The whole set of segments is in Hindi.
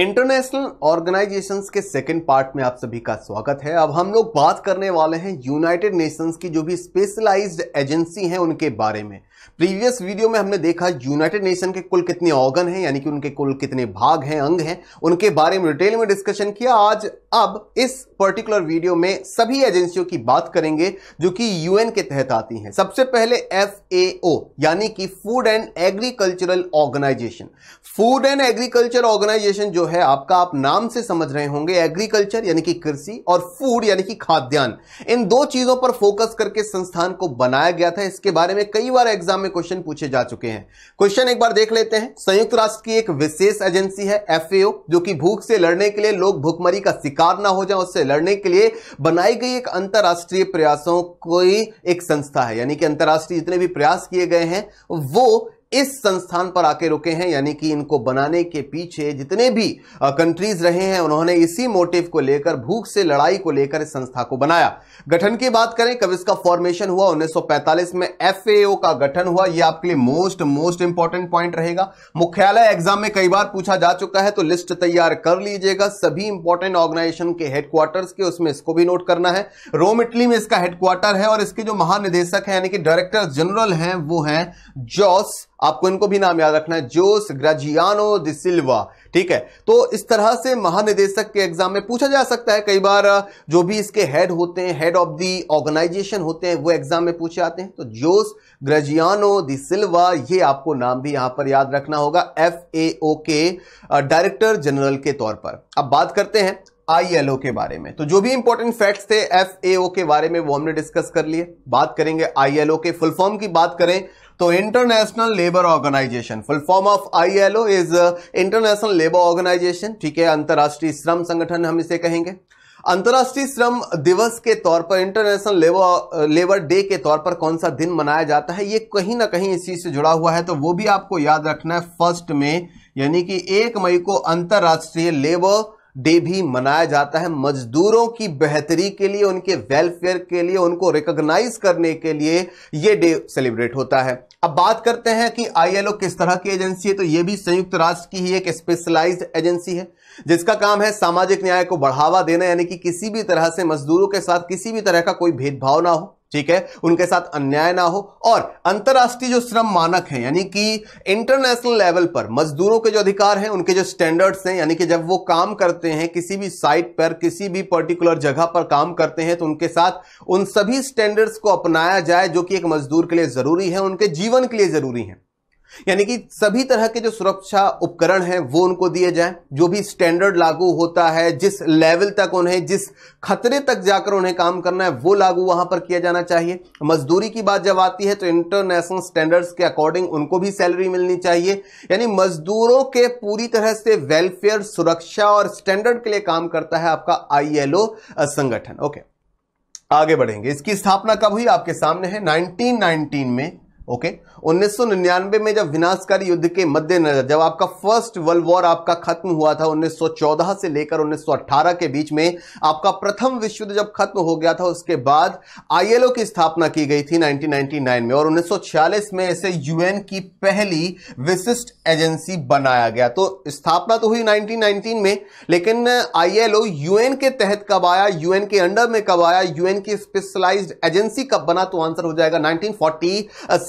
इंटरनेशनल ऑर्गेनाइजेशंस के सेकेंड पार्ट में आप सभी का स्वागत है अब हम लोग बात करने वाले हैं यूनाइटेड नेशंस की जो भी स्पेशलाइज्ड एजेंसी हैं उनके बारे में प्रीवियस वीडियो में हमने देखा यूनाइटेड नेशन के कुल कितने ऑर्गन हैं यानी कि उनके कुल कितने भाग हैं अंग हैं उनके बारे में डिटेल में डिस्कशन किया आज अब इस पर्टिकुलर वीडियो में सभी एजेंसियों की बात करेंगे जो कि यूएन के तहत आती हैं सबसे पहले एफ यानी कि food and agricultural organisation food and agriculture organisation जो है आपका आप नाम से समझ रहे होंगे एग्रीकल्चर यानी कि कृषि और फूड यानी कि खाद्यान्न इन दो चीजों पर फोकस करके संस्थान को बनाया गया था इसके बारे में कई बार एग्जाम में क्वेश्चन पूछे जा चुके हैं क्वेश्चन एक बार देख लेते हैं संयुक्त राष्ट्र की एक विशेष एजेंसी है एफ जो कि भूख से लड़ने के लिए लोग भूखमरी का शिकार शिकार ना हो जाए उससे लड़ने के लिए बनाई गई एक अंतर्राष्ट्रीय प्रयासों की एक संस्था है यानी कि अंतर्राष्ट्रीय जितने भी प्रयास किए गए हैं वो इस संस्थान पर आके रुके हैं यानी कि इनको बनाने के पीछे जितने भी कंट्रीज रहे हैं उन्होंने इसी मोटिव को लेकर भूख से लड़ाई को लेकर इस संस्था को बनाया गठन की बात करें कब इसका फॉर्मेशन हुआ 1945 में एफएओ का गठन हुआ यह आपके लिए मोस्ट मोस्ट इंपॉर्टेंट पॉइंट रहेगा मुख्यालय एग्जाम में कई बार पूछा जा चुका है तो लिस्ट तैयार कर लीजिएगा सभी इंपॉर्टेंट ऑर्गेनाइजेशन के हेडक्वार्टर्स के उसमें इसको भी नोट करना है रोम इटली में इसका हेडक्वार्टर है और इसके जो महानिदेशक है यानी कि डायरेक्टर जनरल है वो है जॉस आपको इनको भी नाम याद रखना है जोस ग्रजियानो दिसिल्वा ठीक है तो इस तरह से महानिदेशक के एग्जाम में पूछा जा सकता है कई बार जो भी इसके हेड होते हैं हेड ऑफ दी ऑर्गेनाइजेशन होते हैं वो एग्जाम में पूछे जाते हैं तो जोस ग्रजियानो दिसिल्वा ये आपको नाम भी यहां पर याद रखना होगा एफ ए ओ के डायरेक्टर जनरल के तौर पर अब बात करते हैं आई एल ओ के बारे में तो जो भी इंपॉर्टेंट फैक्ट्स थे एफ के बारे में वो हमने डिस्कस कर लिए बात करेंगे आई एल ओ के फुल फॉर्म की बात करें तो international labour organisation full form of ILO is international labour organisation ठीक है अंतर्राष्ट्रीय श्रम संगठन हम इसे कहेंगे अंतर्राष्ट्रीय श्रम दिवस के तौर पर इंटरनेशनल लेबर लेबर डे के तौर पर कौन सा दिन मनाया जाता है ये कहीं ना कहीं इसी से जुड़ा हुआ है तो वो भी आपको याद रखना है फर्स्ट में यानी कि एक मई को अंतर्राष्ट्रीय लेबर डे भी मनाया जाता है मजदूरों की बेहतरी के लिए उनके वेलफेयर के लिए उनको रिकॉग्नाइज करने के लिए यह डे सेलिब्रेट होता है अब बात करते हैं कि आईएलओ किस तरह की एजेंसी है तो यह भी संयुक्त राष्ट्र की ही एक स्पेशलाइज्ड एजेंसी है जिसका काम है सामाजिक न्याय को बढ़ावा देना यानी कि किसी भी तरह से मजदूरों के साथ किसी भी तरह का कोई भेदभाव ना हो ठीक है उनके साथ अन्याय ना हो और अंतर्राष्ट्रीय जो श्रम मानक है यानी कि इंटरनेशनल लेवल पर मजदूरों के जो अधिकार हैं उनके जो स्टैंडर्ड्स हैं यानी कि जब वो काम करते हैं किसी भी साइट पर किसी भी पर्टिकुलर जगह पर काम करते हैं तो उनके साथ उन सभी स्टैंडर्ड्स को अपनाया जाए जो कि एक मजदूर के लिए जरूरी है उनके जीवन के लिए जरूरी है यानी कि सभी तरह के जो सुरक्षा उपकरण हैं वो उनको दिए जाएं जो भी स्टैंडर्ड लागू होता है जिस लेवल तक उन्हें जिस खतरे तक जाकर उन्हें काम करना है वो लागू वहां पर किया जाना चाहिए मजदूरी की बात जब आती है तो इंटरनेशनल स्टैंडर्ड्स के अकॉर्डिंग उनको भी सैलरी मिलनी चाहिए यानी मजदूरों के पूरी तरह से वेलफेयर सुरक्षा और स्टैंडर्ड के लिए काम करता है आपका आई संगठन ओके आगे बढ़ेंगे इसकी स्थापना कब हुई आपके सामने है नाइनटीन में ओके okay? 1999 में जब विनाशकारी युद्ध के मद्देनजर जब आपका फर्स्ट वर्ल्ड वॉर आपका खत्म हुआ था 1914 से लेकर 1918 के बीच में आपका प्रथम विश्व युद्ध जब खत्म हो गया था उसके बाद आईएलओ की स्थापना की गई थी 1999 में और 1946 में इसे यूएन की पहली विशिष्ट एजेंसी बनाया गया तो स्थापना तो हुई नाइनटीन में लेकिन आईएलओ यूएन के तहत कब आया यूएन के अंडर में कब आया यूएन की स्पेशलाइज एजेंसी कब बना तो आंसर हो जाएगा नाइनटीन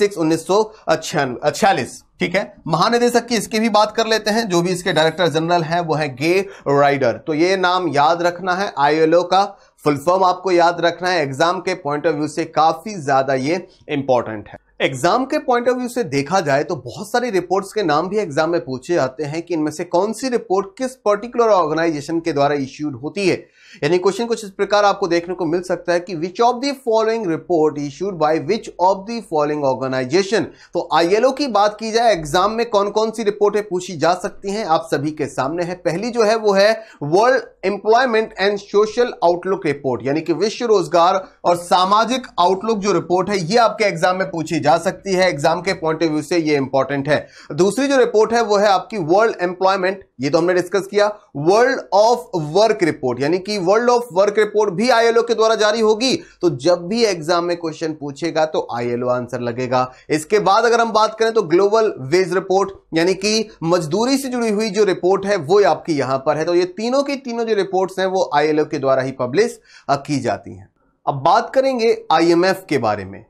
सिक्स उन्नीस ठीक है महानिदेशक की इसकी भी बात कर लेते हैं जो भी इसके डायरेक्टर जनरल हैं वो है गे राइडर तो ये नाम याद रखना है आईएलओ का फुल फॉर्म आपको याद रखना है एग्जाम के पॉइंट ऑफ व्यू से काफी ज्यादा ये इंपॉर्टेंट है एग्जाम के पॉइंट ऑफ व्यू से देखा जाए तो बहुत सारी रिपोर्ट्स के नाम भी एग्जाम में पूछे जाते हैं कि इनमें से कौन सी रिपोर्ट किस पर्टिकुलर ऑर्गेनाइजेशन के द्वारा इश्यूड होती है यानी क्वेश्चन कुछ इस प्रकार आपको देखने को मिल सकता है कि which of the following report issued by which of the following organisation तो आईएलओ की बात की जाए एग्जाम में कौन कौन सी रिपोर्टें पूछी जा सकती हैं आप सभी के सामने है पहली जो है वो है world employment and social outlook report यानी कि विश्व रोजगार और सामाजिक आउटलुक जो रिपोर्ट है ये आपके एग्जाम में पूछी जा सकती है एग्जाम के पॉइंट ऑफ व्यू से ये इंपॉर्टेंट है दूसरी जो रिपोर्ट है वो है आपकी वर्ल्ड एम्प्लॉयमेंट ये तो हमने डिस्कस किया वर्ल्ड ऑफ वर्क रिपोर्ट यानी कि वर्ल्ड ऑफ वर्क रिपोर्ट भी आईएलओ के द्वारा जारी होगी तो जब भी एग्जाम में क्वेश्चन पूछेगा तो आईएलओ आंसर लगेगा इसके बाद अगर हम बात करें तो ग्लोबल वेज रिपोर्ट यानी कि मजदूरी से जुड़ी हुई जो रिपोर्ट है वो आपकी यहां पर है तो ये तीनों की तीनों जो रिपोर्ट है वो आईएलओ के द्वारा ही पब्लिश की जाती है अब बात करेंगे आईएमएफ के बारे में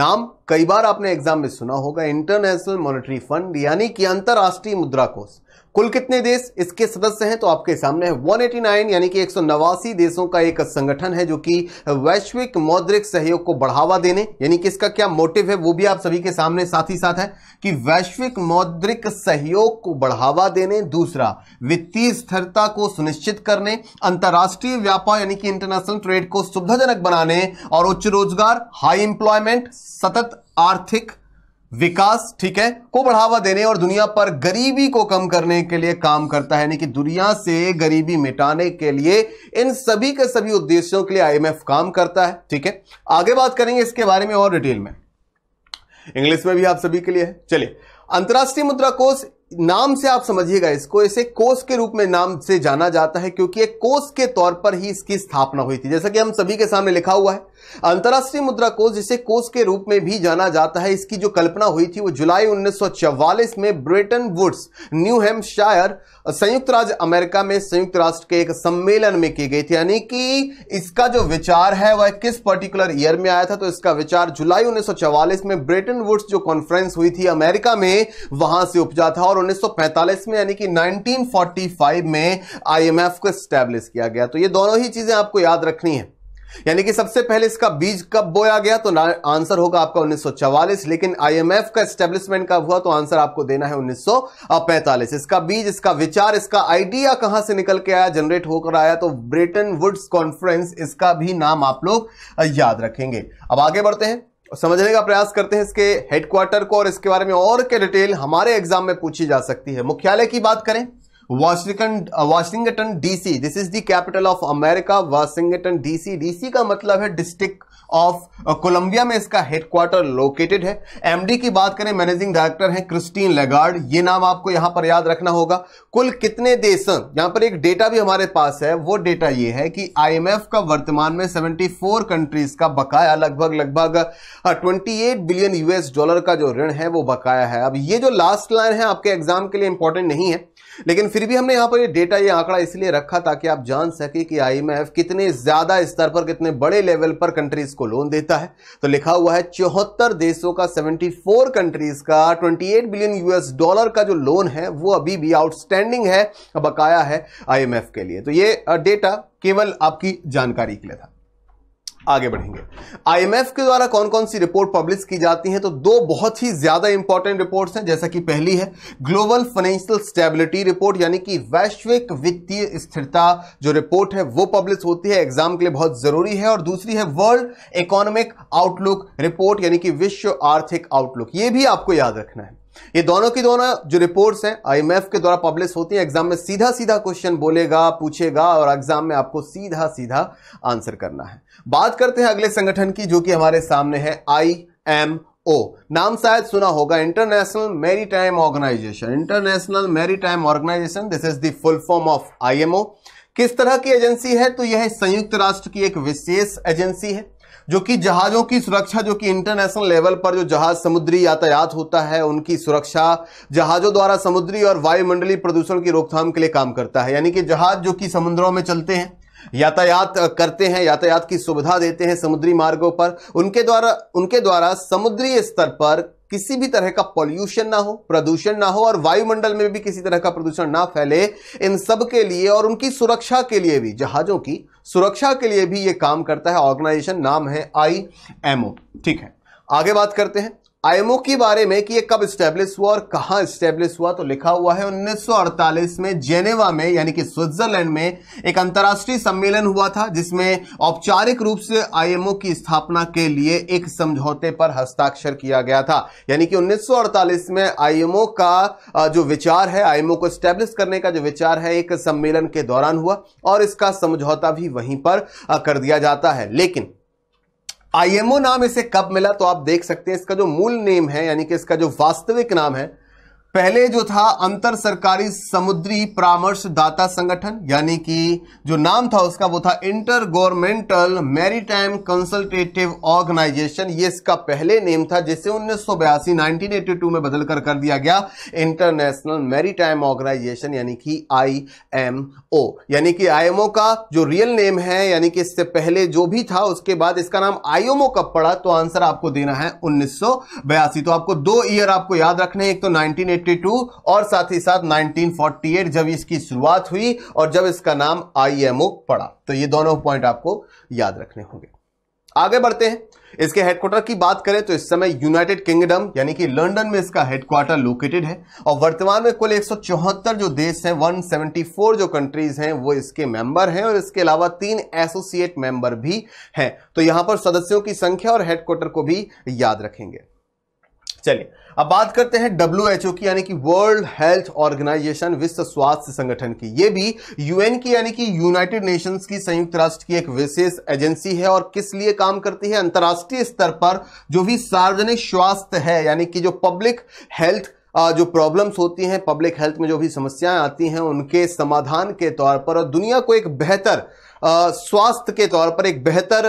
नाम कई बार आपने एग्जाम में सुना होगा इंटरनेशनल मॉनेटरी फंड यानी कि अंतरराष्ट्रीय मुद्रा कोष कुल कितने देश इसके सदस्य हैं तो आपके सामने है 189 यानी कि एक देशों का एक संगठन है जो कि वैश्विक मौद्रिक सहयोग को बढ़ावा देने यानी कि इसका क्या मोटिव है वो भी आप सभी के सामने साथ ही साथ है कि वैश्विक मौद्रिक सहयोग को बढ़ावा देने दूसरा वित्तीय स्थिरता को सुनिश्चित करने अंतर्राष्ट्रीय व्यापार यानी कि इंटरनेशनल ट्रेड को सुविधाजनक बनाने और उच्च रोजगार हाई एम्प्लॉयमेंट सतत आर्थिक विकास ठीक है को बढ़ावा देने और दुनिया पर गरीबी को कम करने के लिए काम करता है यानी कि दुनिया से गरीबी मिटाने के लिए इन सभी के सभी उद्देश्यों के लिए आईएमएफ काम करता है ठीक है आगे बात करेंगे इसके बारे में और डिटेल में इंग्लिश में भी आप सभी के लिए चलिए अंतर्राष्ट्रीय मुद्रा कोष नाम से आप समझिएगा इसको इसे कोष के रूप में नाम से जाना जाता है क्योंकि एक कोष के तौर पर ही इसकी स्थापना हुई थी जैसा कि हम सभी के सामने लिखा हुआ है अंतर्राष्ट्रीय मुद्रा कोष जिसे कोष के रूप में भी जाना जाता है इसकी जो कल्पना हुई थी वो जुलाई 1944 में ब्रिटेन वुड्स न्यू हेम्पशायर संयुक्त राज्य अमेरिका में संयुक्त राष्ट्र के एक सम्मेलन में की गई थी यानी कि इसका जो विचार है वह किस पर्टिकुलर ईयर में आया था तो इसका विचार जुलाई 1944 में ब्रिटेन वुड्स जो कॉन्फ्रेंस हुई थी अमेरिका में वहां से उपजा था और 1945 में यानी कि 1945 में आईएमएफ को स्टैब्लिश किया गया तो ये दोनों ही चीजें आपको याद रखनी है यानी कि सबसे पहले इसका बीज कब बोया गया तो आंसर होगा आपका 1944 लेकिन आईएमएफ का एस्टेब्लिशमेंट कब हुआ तो आंसर आपको देना है 1945 इसका बीज इसका विचार इसका आइडिया कहां से निकल के आया जनरेट होकर आया तो ब्रिटेन वुड्स कॉन्फ्रेंस इसका भी नाम आप लोग याद रखेंगे अब आगे बढ़ते हैं समझने का प्रयास करते हैं इसके हेडक्वार्टर को और इसके बारे में और के डिटेल हमारे एग्जाम में पूछी जा सकती है मुख्यालय की बात करें Washington Washington DC this is the capital of America Washington DC DC का मतलब है डिस्ट्रिक्ट ऑफ कोलंबिया में इसका हेडक्वार्टर लोकेटेड है एमडी की बात करें मैनेजिंग डायरेक्टर हैं क्रिस्टीन लेगार्ड ये नाम आपको यहां पर याद रखना होगा कुल कितने देश यहां पर एक डेटा भी हमारे पास है वो डेटा ये है कि आईएमएफ का वर्तमान में 74 कंट्रीज का बकाया लगभग लगभग 28 बिलियन यूएस डॉलर का जो ऋण है वो बकाया है अब ये जो लास्ट लाइन है आपके एग्जाम के लिए इंपॉर्टेंट नहीं है लेकिन फिर भी हमने यहाँ पर ये डेटा ये आंकड़ा इसलिए रखा ताकि आप जान सके कि आईएमएफ कितने ज्यादा स्तर पर कितने बड़े लेवल पर कंट्रीज को लोन देता है तो लिखा हुआ है चौहत्तर देशों का 74 कंट्रीज का 28 बिलियन यूएस डॉलर का जो लोन है वो अभी भी आउटस्टैंडिंग है बकाया है आईएमएफ के लिए तो ये डेटा केवल आपकी जानकारी के लिए था आगे बढ़ेंगे आईएमएफ के द्वारा कौन कौन सी रिपोर्ट पब्लिश की जाती है तो दो बहुत ही ज्यादा इंपॉर्टेंट रिपोर्ट्स हैं जैसा कि पहली है ग्लोबल फाइनेंशियल स्टेबिलिटी रिपोर्ट यानी कि वैश्विक वित्तीय स्थिरता जो रिपोर्ट है वो पब्लिश होती है एग्जाम के लिए बहुत जरूरी है और दूसरी है वर्ल्ड इकोनॉमिक आउटलुक रिपोर्ट यानी कि विश्व आर्थिक आउटलुक ये भी आपको याद रखना है ये दोनों की दोनों जो रिपोर्ट्स हैं आईएमएफ के द्वारा पब्लिश होती हैं एग्जाम में सीधा सीधा क्वेश्चन बोलेगा पूछेगा और एग्जाम में आपको सीधा सीधा आंसर करना है बात करते हैं अगले संगठन की जो कि हमारे सामने है आई एम ओ नाम शायद सुना होगा international maritime organisation international maritime organisation this is the full form of O किस तरह की एजेंसी है तो यह संयुक्त राष्ट्र की एक विशेष एजेंसी है जो कि जहाज़ों की सुरक्षा जो कि इंटरनेशनल लेवल पर जो जहाज़ समुद्री यातायात होता है उनकी सुरक्षा जहाज़ों द्वारा समुद्री और वायुमंडलीय प्रदूषण की रोकथाम के लिए काम करता है यानी कि जहाज़ जो कि समुद्रों में चलते हैं यातायात करते हैं यातायात की सुविधा देते हैं समुद्री मार्गों पर उनके द्वारा उनके द्वारा समुद्री स्तर पर किसी भी तरह का पॉल्यूशन ना हो प्रदूषण ना हो और वायुमंडल में भी किसी तरह का प्रदूषण ना फैले इन सब के लिए और उनकी सुरक्षा के लिए भी जहाजों की सुरक्षा के लिए भी ये काम करता है ऑर्गेनाइजेशन नाम है आई एम ओ ठीक है आगे बात करते हैं आईएमओ के बारे में कि ये कब स्टेब्लिश हुआ और कहां स्टेब्लिश हुआ तो लिखा हुआ है 1948 में जेनेवा में यानी कि स्विट्जरलैंड में एक अंतर्राष्ट्रीय सम्मेलन हुआ था जिसमें औपचारिक रूप से आईएमओ की स्थापना के लिए एक समझौते पर हस्ताक्षर किया गया था यानी कि 1948 में आईएमओ का जो विचार है आईएमओ को स्टैब्लिश करने का जो विचार है एक सम्मेलन के दौरान हुआ और इसका समझौता भी वहीं पर कर दिया जाता है लेकिन आईएमओ नाम इसे कब मिला तो आप देख सकते हैं इसका जो मूल नेम है यानी कि इसका जो वास्तविक नाम है पहले जो था अंतर सरकारी समुद्री परामर्शदाता संगठन यानी कि जो नाम था उसका वो था intergovernmental maritime consultative organisation ये इसका पहले नेम था जिसे उन्नीस सौ बयासी में बदलकर कर दिया गया इंटरनेशनल मैरीटाइम ऑर्गेनाइजेशन यानी कि आई एम ओ यानी कि आईएमओ का जो रियल नेम है यानी कि इससे पहले जो भी था उसके बाद इसका नाम आईएमओ कब पड़ा तो आंसर आपको देना है उन्नीस तो आपको दो ईयर आपको याद रखने एक तो नाइनटीन 1952 और साथ ही साथ 1948 जब इसकी शुरुआत हुई और जब इसका नाम आईएमओ पड़ा तो ये दोनों पॉइंट आपको याद रखने होंगे आगे बढ़ते हैं इसके हेडक्वार्टर की बात करें तो इस समय यूनाइटेड किंगडम यानी कि लंदन में इसका हेडक्वार्टर लोकेटेड है और वर्तमान में कुल एक जो देश हैं 174 जो कंट्रीज हैं वो इसके मेंबर हैं और इसके अलावा तीन एसोसिएट मेंबर भी हैं तो यहां पर सदस्यों की संख्या और हेडक्वार्टर को भी याद रखेंगे चलिए अब बात करते हैं डब्ल्यू एच ओ की यानी कि वर्ल्ड हेल्थ ऑर्गेनाइजेशन विश्व स्वास्थ्य संगठन की ये भी यूएन की यानी कि यूनाइटेड नेशंस की संयुक्त राष्ट्र की एक विशेष एजेंसी है और किस लिए काम करती है अंतर्राष्ट्रीय स्तर पर जो भी सार्वजनिक स्वास्थ्य है यानी कि जो पब्लिक हेल्थ जो प्रॉब्लम्स होती हैं पब्लिक हेल्थ में जो भी समस्याएं आती हैं उनके समाधान के तौर पर और दुनिया को एक बेहतर स्वास्थ्य के तौर पर एक बेहतर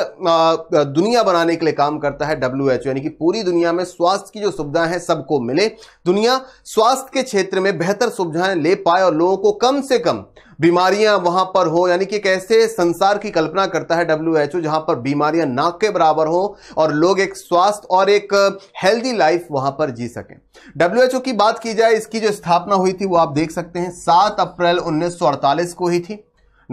दुनिया बनाने के लिए काम करता है डब्ल्यू एच यानी कि पूरी दुनिया में स्वास्थ्य की जो सुविधाएं हैं सबको मिले दुनिया स्वास्थ्य के क्षेत्र में बेहतर सुविधाएं ले पाए और लोगों को कम से कम बीमारियां वहां पर हो यानी कि कैसे संसार की कल्पना करता है डब्ल्यू एच ओ जहां पर बीमारियां नाक के बराबर हो और लोग एक स्वास्थ्य और एक हेल्दी लाइफ वहां पर जी सकें डब्ल्यू एच ओ की बात की जाए इसकी जो स्थापना हुई थी वो आप देख सकते हैं सात अप्रैल उन्नीस को हुई थी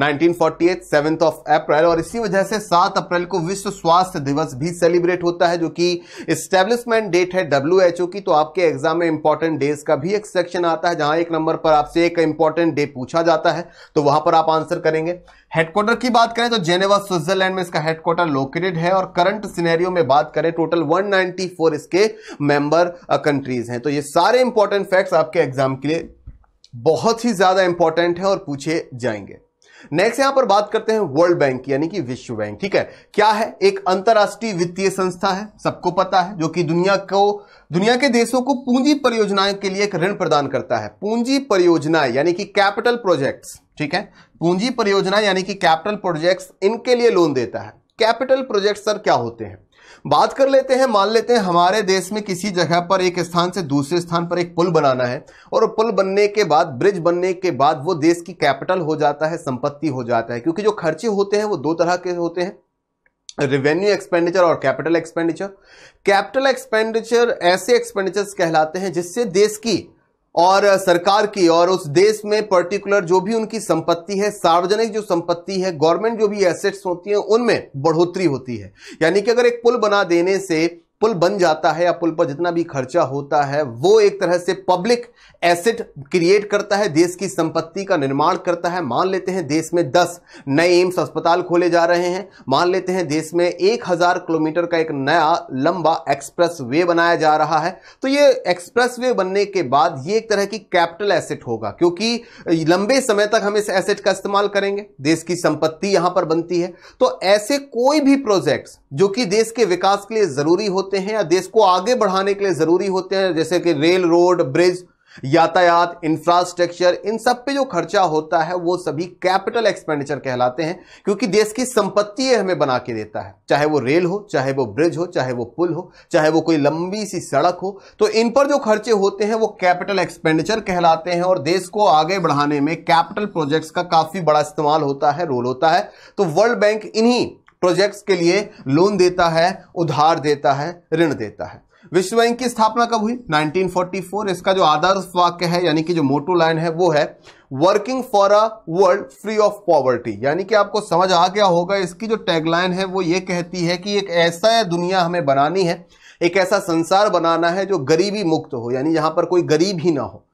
1948 सेवेंथ ऑफ अप्रैल और इसी वजह से 7 अप्रैल को विश्व स्वास्थ्य दिवस भी सेलिब्रेट होता है जो कि स्टेब्लिशमेंट डेट है डब्ल्यू की तो आपके एग्जाम में इंपॉर्टेंट डेज का भी एक सेक्शन आता है जहां एक नंबर पर आपसे एक इंपॉर्टेंट डे पूछा जाता है तो वहां पर आप आंसर करेंगे हेडक्वार्टर की बात करें तो जेनेवा स्विट्जरलैंड में इसका हेडक्वार्टर लोकेटेड है और करंट सिनेरियो में बात करें टोटल 194 इसके मेंबर कंट्रीज uh, हैं तो ये सारे इंपॉर्टेंट फैक्ट्स आपके एग्जाम के लिए बहुत ही ज्यादा इंपॉर्टेंट है और पूछे जाएंगे नेक्स्ट यहां पर बात करते हैं वर्ल्ड बैंक यानी कि विश्व बैंक ठीक है क्या है एक अंतरराष्ट्रीय वित्तीय संस्था है सबको पता है जो कि दुनिया को दुनिया के देशों को पूंजी परियोजनाएं के लिए एक ऋण प्रदान करता है पूंजी परियोजनाएं यानी कि कैपिटल प्रोजेक्ट्स ठीक है पूंजी परियोजना यानी कि कैपिटल प्रोजेक्ट्स इनके लिए लोन देता है कैपिटल प्रोजेक्ट सर क्या होते हैं बात कर लेते हैं मान लेते हैं हमारे देश में किसी जगह पर एक स्थान से दूसरे स्थान पर एक पुल बनाना है और पुल बनने के बाद ब्रिज बनने के बाद वो देश की कैपिटल हो जाता है संपत्ति हो जाता है क्योंकि जो खर्चे होते हैं वो दो तरह के होते हैं रेवेन्यू एक्सपेंडिचर और कैपिटल एक्सपेंडिचर कैपिटल एक्सपेंडिचर ऐसे एक्सपेंडिचर्स कहलाते हैं जिससे देश की और सरकार की और उस देश में पर्टिकुलर जो भी उनकी संपत्ति है सार्वजनिक जो संपत्ति है गवर्नमेंट जो भी एसेट्स होती हैं उनमें बढ़ोतरी होती है यानी कि अगर एक पुल बना देने से पुल बन जाता है या पुल पर जितना भी खर्चा होता है वो एक तरह से पब्लिक एसेट क्रिएट करता है देश की संपत्ति का निर्माण करता है मान लेते हैं देश में 10 नए एम्स अस्पताल खोले जा रहे हैं मान लेते हैं देश में 1000 किलोमीटर का एक नया लंबा एक्सप्रेस वे बनाया जा रहा है तो ये एक्सप्रेस वे बनने के बाद ये एक तरह की कैपिटल एसेट होगा क्योंकि लंबे समय तक हम इस एसेट का इस्तेमाल करेंगे देश की संपत्ति यहां पर बनती है तो ऐसे कोई भी प्रोजेक्ट्स जो कि देश के विकास के लिए जरूरी होते हैं या देश को आगे बढ़ाने के लिए जरूरी होते हैं जैसे कि रेल रोड ब्रिज यातायात इंफ्रास्ट्रक्चर इन सब पे जो खर्चा होता है वो सभी कैपिटल एक्सपेंडिचर कहलाते हैं क्योंकि देश की संपत्ति ये हमें बना के देता है चाहे वो रेल हो चाहे वो ब्रिज हो चाहे वो पुल हो चाहे वो कोई लंबी सी सड़क हो तो इन पर जो खर्चे होते हैं वो कैपिटल एक्सपेंडिचर कहलाते हैं और देश को आगे बढ़ाने में कैपिटल प्रोजेक्ट्स का काफी बड़ा इस्तेमाल होता है रोल होता है तो वर्ल्ड बैंक इन्हीं प्रोजेक्ट्स के लिए लोन देता है उधार देता है ऋण देता है विश्व बैंक की स्थापना कब हुई 1944 इसका जो आदर्श वाक्य है यानी कि जो मोटो लाइन है वो है working for a world free of poverty यानी कि आपको समझ आ गया होगा इसकी जो टैगलाइन है वो ये कहती है कि एक ऐसा दुनिया हमें बनानी है एक ऐसा संसार बनाना है जो गरीबी मुक्त हो यानी यहां पर कोई गरीब ही ना हो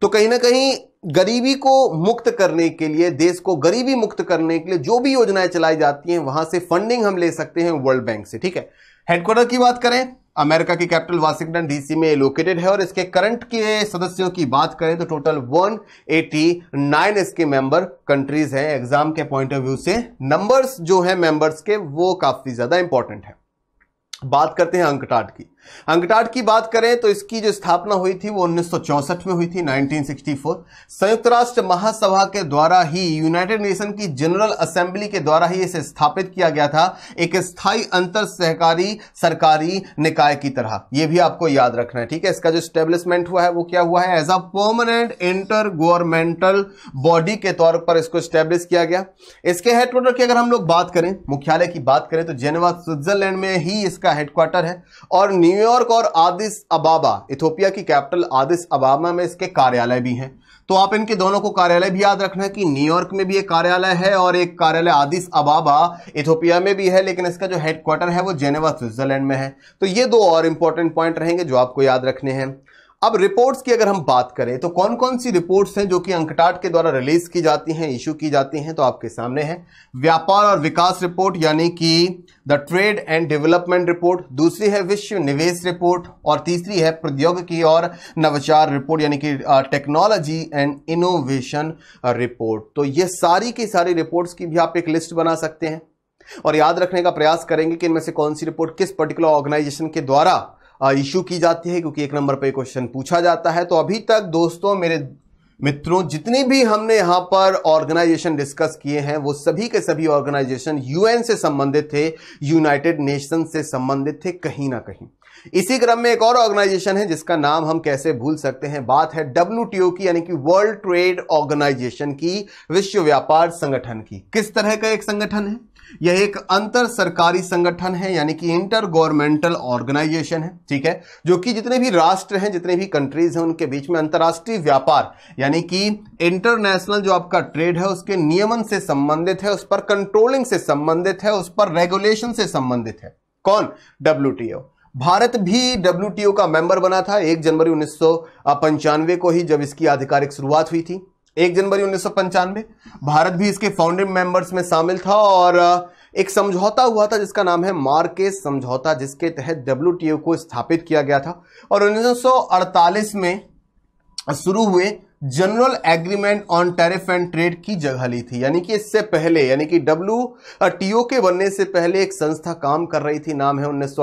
तो कहीं ना कहीं गरीबी को मुक्त करने के लिए देश को गरीबी मुक्त करने के लिए जो भी योजनाएं चलाई जाती हैं वहां से फंडिंग हम ले सकते हैं वर्ल्ड बैंक से ठीक है हेडक्वार्टर की बात करें अमेरिका की कैपिटल वाशिंगटन डीसी में लोकेटेड है और इसके करंट के सदस्यों की बात करें तो टोटल 189 इसके मेंबर कंट्रीज हैं एग्जाम के पॉइंट ऑफ व्यू से नंबर्स जो है मेंबर्स के वो काफी ज्यादा इंपॉर्टेंट है बात करते हैं अंकटाट की अंगटाट की बात करें तो इसकी जो स्थापना हुई थी वो 1964 में हुई थी 1964 संयुक्त राष्ट्र महासभा के द्वारा ही यूनाइटेड नेशन की जनरल असेंबली के द्वारा ही इसे स्थापित किया गया था एक स्थायी अंतर सहकारी सरकारी निकाय की तरह ये भी आपको याद रखना है ठीक है इसका जो स्टेब्लिशमेंट हुआ है वो क्या हुआ है as a permanent intergovernmental body के तौर पर इसको स्टेब्लिश किया गया इसके हेडक्वार्टर की अगर हम लोग बात करें मुख्यालय की बात करें तो जेनेवा स्विट्जरलैंड में ही इसका हेडक्वार्टर है और न्यू न्यूयॉर्क और आदिस अबाबा इथोपिया की कैपिटल आदिस अबाबा में इसके कार्यालय भी हैं तो आप इनके दोनों को कार्यालय भी याद रखना कि न्यूयॉर्क में भी एक कार्यालय है और एक कार्यालय आदिस अबाबा इथोपिया में भी है लेकिन इसका जो हेडक्वार्टर है वो जेनेवा स्विट्जरलैंड में है तो ये दो और इंपॉर्टेंट पॉइंट रहेंगे जो आपको याद रखने हैं अब रिपोर्ट्स की अगर हम बात करें तो कौन कौन सी रिपोर्ट्स हैं जो कि अंकटाट के द्वारा रिलीज की जाती हैं इशू की जाती हैं तो आपके सामने है व्यापार और विकास रिपोर्ट यानी कि the trade and development report दूसरी है विश्व निवेश रिपोर्ट और तीसरी है प्रौद्योगिकी और नवाचार रिपोर्ट यानी कि टेक्नोलॉजी एंड इनोवेशन रिपोर्ट तो ये सारी की सारी रिपोर्ट्स की भी आप एक लिस्ट बना सकते हैं और याद रखने का प्रयास करेंगे कि इनमें से कौन सी रिपोर्ट किस पर्टिकुलर ऑर्गेनाइजेशन के द्वारा इशू की जाती है क्योंकि एक नंबर पर क्वेश्चन पूछा जाता है तो अभी तक दोस्तों मेरे मित्रों जितनी भी हमने यहाँ पर ऑर्गेनाइजेशन डिस्कस किए हैं वो सभी के सभी ऑर्गेनाइजेशन यूएन से संबंधित थे यूनाइटेड नेशन से संबंधित थे कहीं ना कहीं इसी क्रम में एक और ऑर्गेनाइजेशन है जिसका नाम हम कैसे भूल सकते हैं बात है डब्ल्यू की यानी कि वर्ल्ड ट्रेड ऑर्गेनाइजेशन की विश्व व्यापार संगठन की किस तरह का एक संगठन है यह एक अंतर सरकारी संगठन है यानी कि इंटर गवर्नमेंटल ऑर्गेनाइजेशन है ठीक है जो कि जितने भी राष्ट्र हैं जितने भी कंट्रीज हैं उनके बीच में अंतर्राष्ट्रीय व्यापार यानी कि इंटरनेशनल जो आपका ट्रेड है उसके नियमन से संबंधित है उस पर कंट्रोलिंग से संबंधित है उस पर रेगुलेशन से संबंधित है कौन डब्ल्यू भारत भी डब्ल्यू का मेंबर बना था एक जनवरी उन्नीस को ही जब इसकी आधिकारिक शुरुआत हुई थी एक जनवरी उन्नीस भारत भी इसके फाउंडिंग मेंबर्स में शामिल था और एक समझौता हुआ था जिसका नाम है मार्केस समझौता जिसके तहत डब्ल्यू को स्थापित किया गया था और 1948 में शुरू हुए general agreement on tariff and trade की जगह ली थी यानी कि इससे पहले यानी कि डब्ल्यू टीओ के बनने से पहले एक संस्था काम कर रही थी नाम है उन्नीस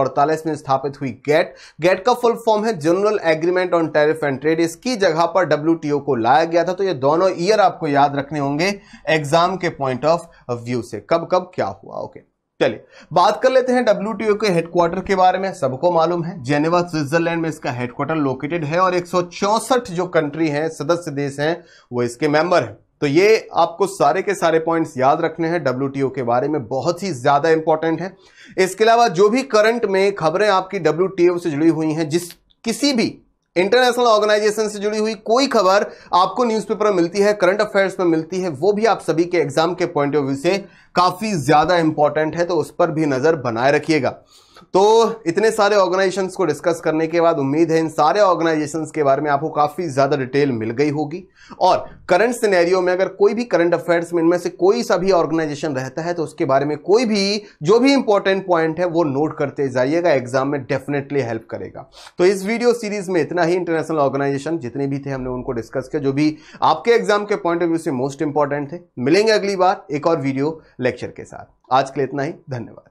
में स्थापित हुई गेट गेट का फुल फॉर्म है general agreement on tariff and trade इसकी जगह पर डब्ल्यू को लाया गया था तो ये दोनों ईयर आपको याद रखने होंगे एग्जाम के पॉइंट ऑफ व्यू से कब कब क्या हुआ ओके okay. चलिए बात कर लेते हैं डब्ल्यू के हेडक्वार्टर के बारे में सबको मालूम है जेनेवा स्विट्जरलैंड में इसका हेडक्वार्टर लोकेटेड है और एक जो कंट्री हैं सदस्य देश हैं वो इसके मेंबर हैं तो ये आपको सारे के सारे पॉइंट्स याद रखने हैं डब्ल्यू के बारे में बहुत ही ज़्यादा इंपॉर्टेंट है इसके अलावा जो भी करंट में खबरें आपकी डब्ल्यू से जुड़ी हुई हैं जिस किसी भी इंटरनेशनल ऑर्गेनाइजेशन से जुड़ी हुई कोई खबर आपको न्यूज़पेपर में मिलती है करंट अफेयर्स में मिलती है वो भी आप सभी के एग्जाम के पॉइंट ऑफ व्यू से काफी ज्यादा इंपॉर्टेंट है तो उस पर भी नजर बनाए रखिएगा तो इतने सारे ऑर्गेनाइजेशन को डिस्कस करने के बाद उम्मीद है इन सारे ऑर्गेनाइजेशन के बारे में आपको काफ़ी ज़्यादा डिटेल मिल गई होगी और करंट सिनेरियो में अगर कोई भी करंट अफेयर्स में इनमें से कोई सा भी ऑर्गेनाइजेशन रहता है तो उसके बारे में कोई भी जो भी इंपॉर्टेंट पॉइंट है वो नोट करते जाइएगा एग्जाम में डेफिनेटली हेल्प करेगा तो इस वीडियो सीरीज में इतना ही इंटरनेशनल ऑर्गेनाइजेशन जितने भी थे हमने उनको डिस्कस किया जो भी आपके एग्जाम के पॉइंट ऑफ व्यू से मोस्ट इंपॉर्टेंट थे मिलेंगे अगली बार एक और वीडियो लेक्चर के साथ आज के लिए इतना ही धन्यवाद